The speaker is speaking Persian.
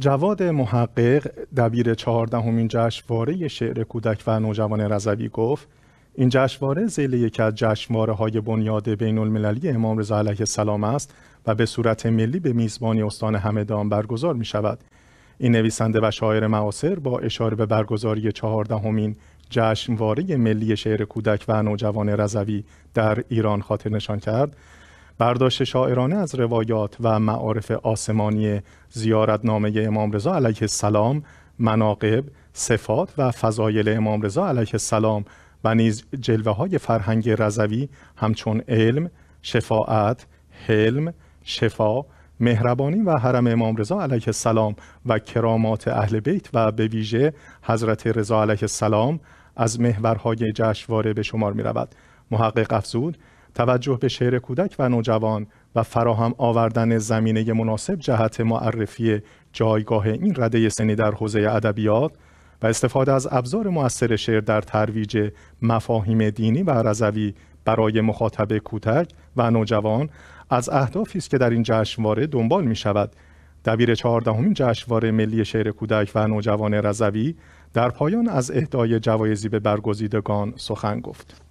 جواد محقق دبیر چهاردهمین جشنواره شعر کودک و نوجوان رضوی گفت این جشنواره زیل یکی از جشنواره های بنیاد بین المللی امام رضا علیه السلام است و به صورت ملی به میزبانی استان همدان برگزار می شود. این نویسنده و شاعر معاصر با اشاره به برگزاری چهاردهمین جشنواره ملی شعر کودک و نوجوان رضوی در ایران خاطر نشان کرد برداشت شاعرانه از روایات و معارف آسمانی زیارتنامه امام رضا علیه السلام مناقب صفات و فضایل امام رضا علیه السلام و نیز جلوه های فرهنگ رضوی همچون علم، شفاعت، حلم، شفا، مهربانی و حرم امام رضا علیه السلام و کرامات اهل بیت و به ویژه حضرت رضا علیه السلام از محورهای جشنواره به شمار می رود. محقق افزود توجه به شعر کودک و نوجوان و فراهم آوردن زمینه مناسب جهت معرفی جایگاه این رده سنی در حوزه ادبیات و استفاده از ابزار مؤثر شعر در ترویج مفاهیم دینی و رضوی برای مخاطب کودک و نوجوان از اهدافی است که در این جشنواره دنبال می شود دبیر چهاردهمین جشنواره ملی شعر کودک و نوجوان رضوی در پایان از اهدای جوایزی به برگزیدگان سخن گفت